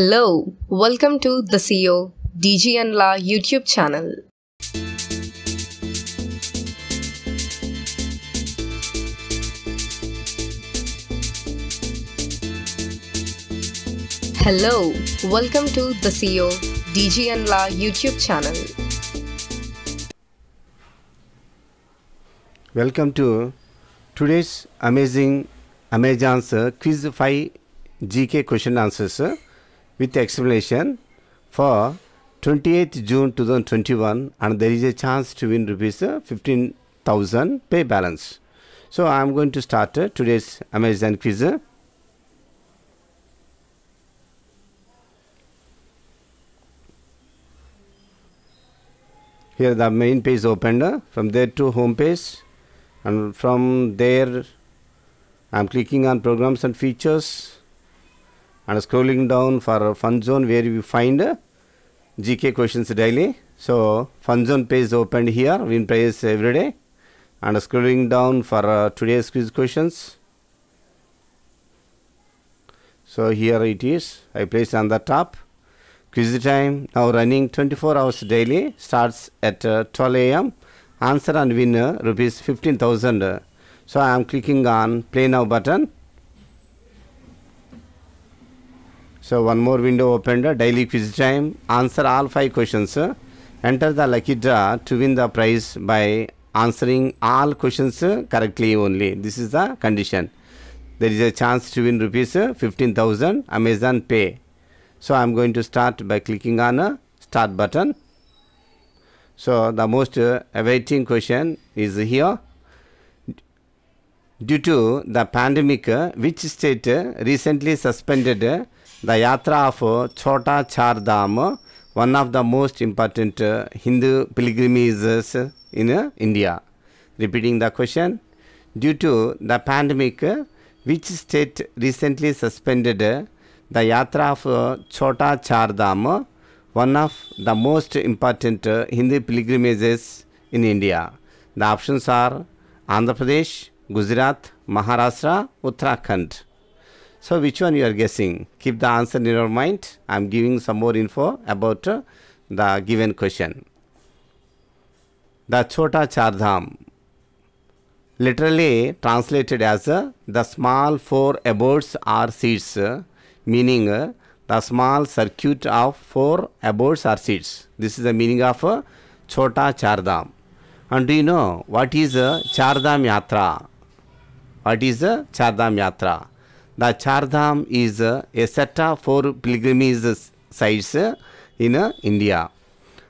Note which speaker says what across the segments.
Speaker 1: Hello, welcome to the CEO and La YouTube channel. Hello, welcome to the CEO and La YouTube channel. Welcome to today's amazing Amazon's quiz 5 GK question answers with explanation for 28th June 2021 and there is a chance to win rupees uh, 15,000 pay balance. So I am going to start uh, today's Amazon quiz. Uh. Here the main page opened from there to home page and from there I am clicking on programs and features and scrolling down for fun zone where you find GK questions daily. So fun zone page opened here, win prize every day and scrolling down for uh, today's quiz questions. So here it is, I placed on the top. Quiz time now running 24 hours daily starts at uh, 12 a.m. Answer and win uh, rupees 15,000. So I am clicking on play now button So one more window opened, uh, daily quiz time, answer all five questions. Uh, enter the lucky draw to win the prize by answering all questions uh, correctly only. This is the condition. There is a chance to win rupees 15,000 Amazon Pay. So I am going to start by clicking on a start button. So the most uh, awaiting question is here. Due to the pandemic, which state recently suspended the Yatra of Chota Chardham, one of the most important Hindu pilgrimages in India. Repeating the question, due to the pandemic, which state recently suspended the Yatra of Chota Chardham, one of the most important Hindu pilgrimages in India? The options are Andhra Pradesh, Gujarat, Maharashtra, Uttarakhand. So which one you are guessing? Keep the answer in your mind. I am giving some more info about uh, the given question. The Chota Chardham, literally translated as uh, the small four abodes or seats, uh, meaning uh, the small circuit of four abodes or seats. This is the meaning of uh, Chota Chardham. And do you know what is uh, Chardham Yatra? What is Char uh, Chardham Yatra? The Chardham is a set of four pilgrimage sites in uh, India.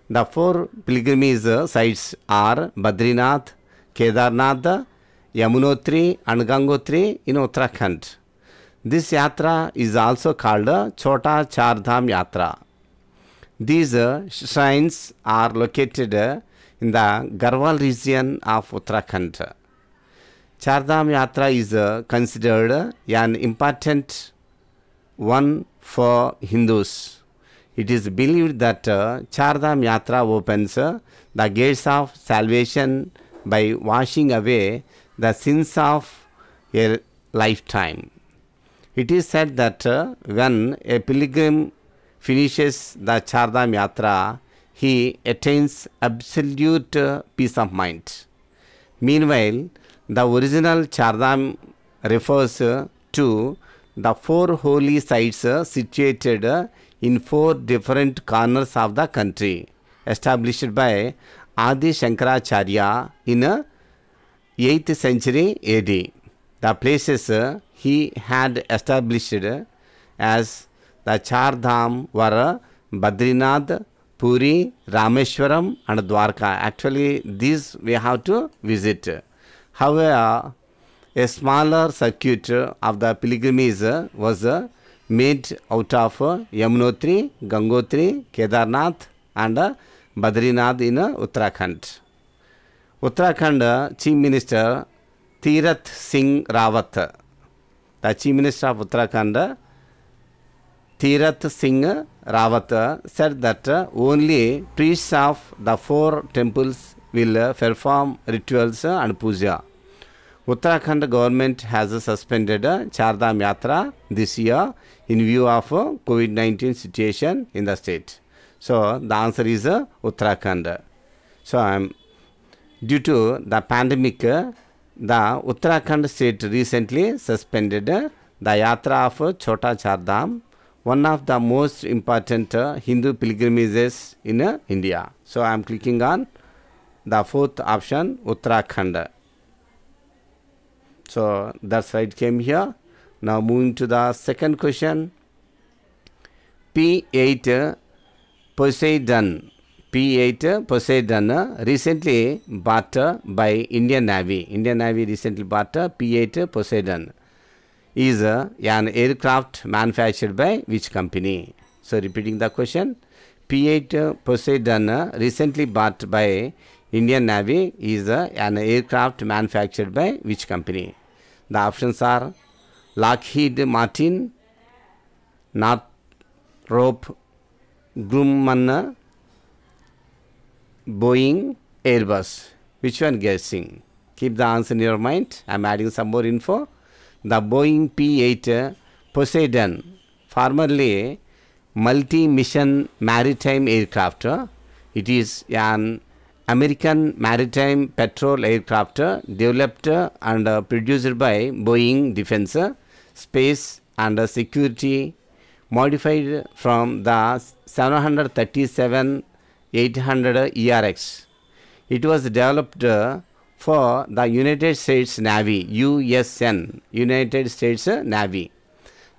Speaker 1: The four pilgrimage sites are Badrinath, Kedarnath, Yamunotri and Gangotri in Uttarakhand. This yatra is also called Chota Chardham Yatra. These uh, shrines are located uh, in the Garhwal region of Uttarakhand. Chardham Yatra is uh, considered uh, an important one for Hindus. It is believed that uh, Chardham Yatra opens uh, the gates of salvation by washing away the sins of a lifetime. It is said that uh, when a pilgrim finishes the Chardham Yatra, he attains absolute uh, peace of mind. Meanwhile, the original Chardam refers to the four holy sites situated in four different corners of the country, established by Adi Shankaracharya in 8th century AD. The places he had established as the Dham were Badrinath, Puri, Rameshwaram, and Dwarka. Actually, these we have to visit. However, a smaller circuit of the pilgrimage was made out of Yamunotri, Gangotri, Kedarnath and Badrinath in Uttarakhand. Uttarakhand Chief Minister Tirath Singh Rawat, the Chief Minister of Uttarakhand, Tirath Singh Rawat said that only priests of the four temples will perform rituals and puja. Uttarakhand government has suspended uh, Chardham Yatra this year in view of COVID-19 situation in the state. So the answer is uh, Uttarakhand. So um, due to the pandemic, uh, the Uttarakhand state recently suspended uh, the Yatra of Chota Chardham, one of the most important Hindu pilgrimages in India. So I am clicking on the fourth option, Uttarakhand. So that's why it came here. Now moving to the second question. P8 Poseidon. P8 Poseidon recently bought by Indian Navy. Indian Navy recently bought P8 Poseidon is an aircraft manufactured by which company? So repeating the question. P8 Poseidon recently bought by Indian Navy is an aircraft manufactured by which company? The options are Lockheed Martin, Northrop Grumman, Boeing, Airbus. Which one guessing? Keep the answer in your mind. I am adding some more info. The Boeing P-8 Poseidon, formerly multi-mission maritime aircraft. It is an American maritime patrol aircraft developed and produced by Boeing Defense, Space and Security, modified from the 737 800 ERX. It was developed for the United States Navy, USN, United States Navy.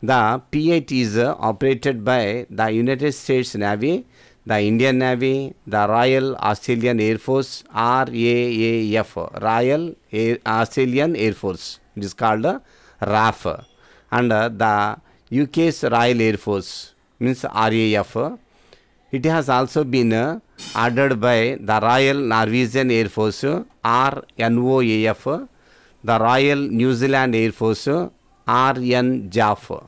Speaker 1: The P-8 is operated by the United States Navy the Indian Navy, the Royal Australian Air Force, RAAF, Royal Air Australian Air Force. It is called uh, RAF. And uh, the UK's Royal Air Force means RAF. It has also been uh, ordered by the Royal Norwegian Air Force, RNOAF, the Royal New Zealand Air Force, RNJAF,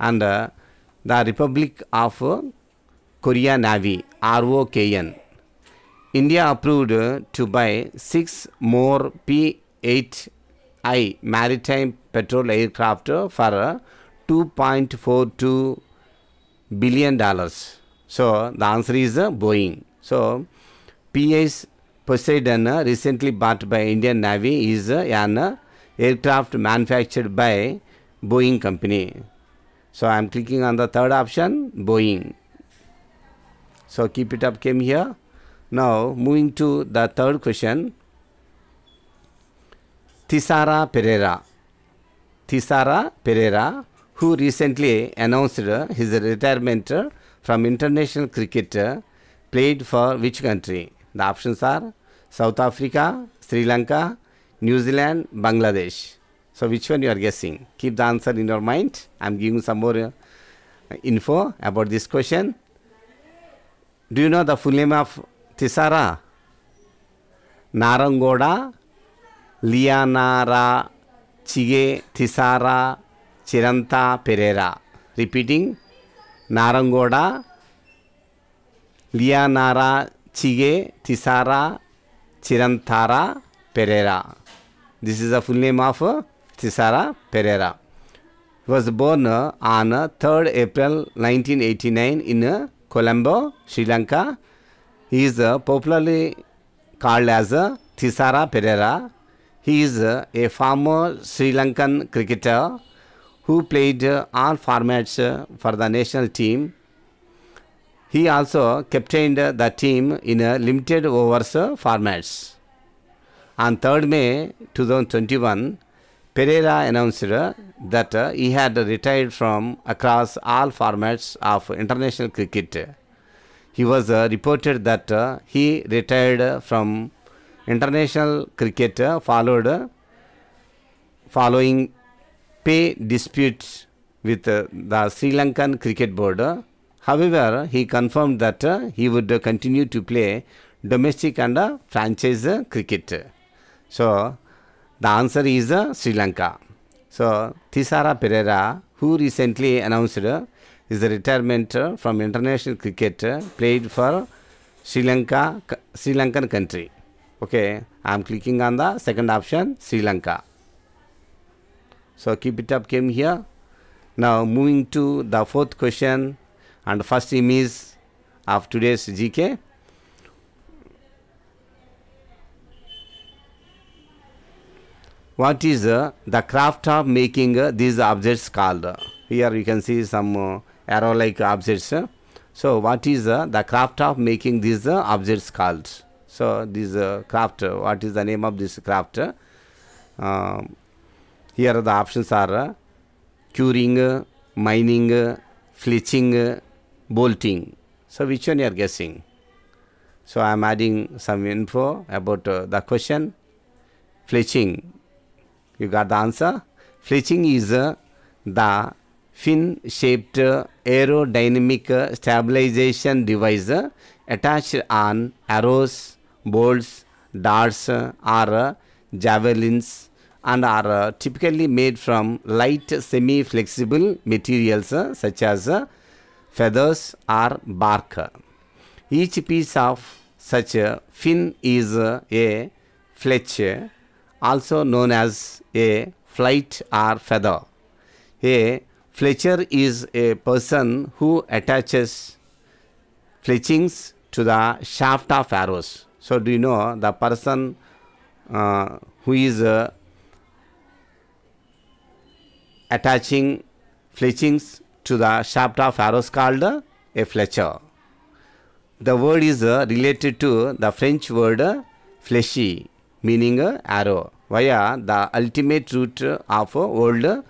Speaker 1: and uh, the Republic of Korea Navy ROKN. India approved to buy six more P 8I maritime patrol aircraft for $2.42 billion. So the answer is Boeing. So PS Poseidon recently bought by Indian Navy is an aircraft manufactured by Boeing company. So I am clicking on the third option Boeing. So keep it up, came here. Now moving to the third question. Tisara Pereira. Tisara Pereira, who recently announced his retirement from international cricket, played for which country? The options are South Africa, Sri Lanka, New Zealand, Bangladesh. So which one you are guessing? Keep the answer in your mind. I am giving some more uh, info about this question. Do you know the full name of Tisara? Narangoda, Lianara, Chige, Tisara, Chiranta, Pereira. Repeating, Narangoda, Lianara, Chige, Tisara, Chirantara, Pereira. This is the full name of Tisara Pereira. was born on 3rd April 1989 in Colombo, Sri Lanka. He is popularly called as Tisara Pereira. He is a former Sri Lankan cricketer who played all formats for the national team. He also captained the team in a limited overs formats. On 3rd May 2021, Pereira announced that uh, he had retired from across all formats of international cricket. He was uh, reported that uh, he retired from international cricket uh, followed uh, following pay disputes with uh, the Sri Lankan cricket board. However, he confirmed that he would continue to play domestic and franchise cricket. So the answer is Sri Lanka. So Tisara Pereira, who recently announced his retirement from international cricket, played for Sri Lanka, Sri Lankan country. Okay, I'm clicking on the second option, Sri Lanka. So keep it up, came here. Now moving to the fourth question and first image of today's GK. what is uh, the craft of making uh, these objects called here you can see some uh, arrow like objects so what is uh, the craft of making these uh, objects called so this uh, craft what is the name of this craft here the options are curing mining fletching bolting so which one you are guessing so i am adding some info about the question fletching you got the answer? Fletching is uh, the fin-shaped aerodynamic uh, stabilization device uh, attached on arrows, bolts, darts uh, or javelins and are typically made from light semi-flexible materials such as feathers or bark. Each piece of such a fin is a fletch also known as a flight or feather. A fletcher is a person who attaches fletchings to the shaft of arrows. So, do you know the person uh, who is uh, attaching fletchings to the shaft of arrows called uh, a fletcher. The word is uh, related to the French word fleshy, meaning arrow, via the ultimate root of old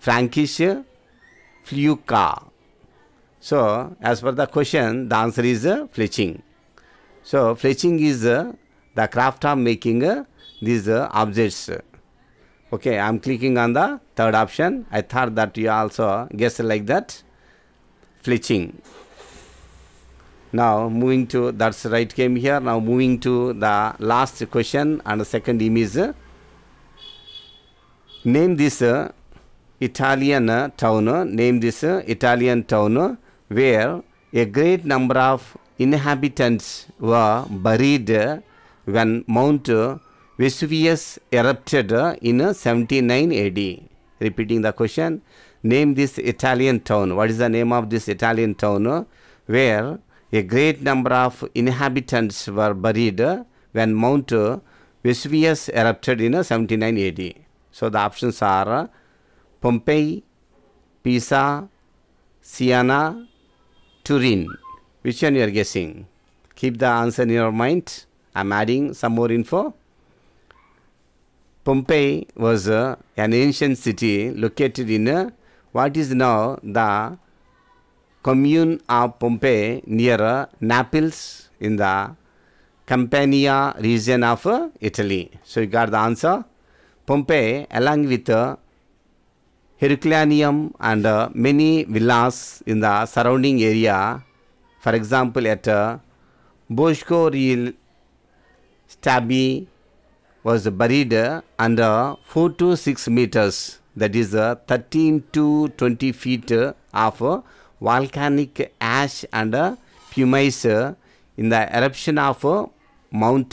Speaker 1: Frankish fluca. So, as per the question, the answer is fletching. So, fletching is the craft of making these objects. Okay, I am clicking on the third option. I thought that you also guess like that. Fletching. Now moving to that's right came here. Now moving to the last question and the second image. Name this uh, Italian uh, town. Uh, name this uh, Italian town uh, where a great number of inhabitants were buried when Mount Vesuvius erupted in 79 AD. Repeating the question, name this Italian town. What is the name of this Italian town uh, where a great number of inhabitants were buried when Mount Vesuvius erupted in 79 AD. So the options are Pompeii, Pisa, Siena, Turin. Which one you are guessing? Keep the answer in your mind. I'm adding some more info. Pompeii was uh, an ancient city located in uh, what is now the commune of Pompeii near uh, Naples in the Campania region of uh, Italy. So you got the answer. Pompeii along with uh, Herculaneum and many villas in the surrounding area. For example, at Bosco Real Stabi, was buried under 4 to 6 meters. That is 13 to 20 feet of volcanic ash and uh, pumice in the eruption of Mount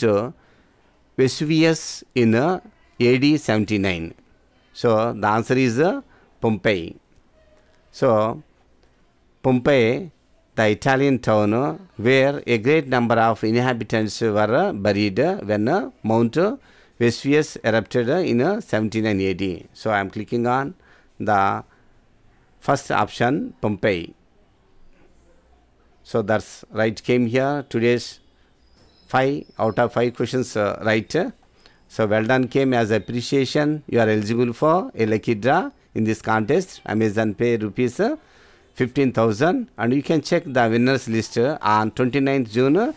Speaker 1: Vesuvius in AD 79. So the answer is Pompeii. So Pompeii, the Italian town where a great number of inhabitants were buried when Mount Vesuvius erupted in 79 AD. So I am clicking on the first option Pompeii. So that's right came here. Today's 5 out of 5 questions uh, right. So well done came as appreciation. You are eligible for a lucky draw in this contest. Amazon Pay rupees uh, 15,000 and you can check the winners list uh, on 29th June uh,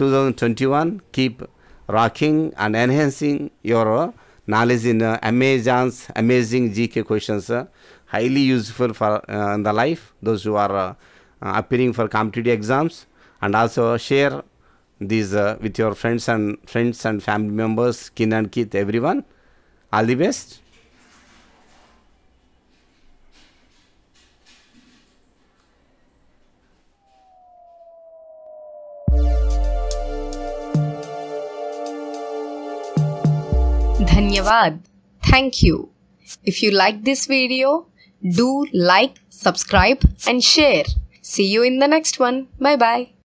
Speaker 1: 2021. Keep rocking and enhancing your knowledge in uh, Amazon's amazing GK questions. Uh, highly useful for uh, in the life. Those who are uh, appearing for competitive exams and also share these uh, with your friends and friends and family members, kin and kith, everyone. All the best. धन्यवाद thank you. If you like this video, do like, subscribe and share. See you in the next one. Bye bye.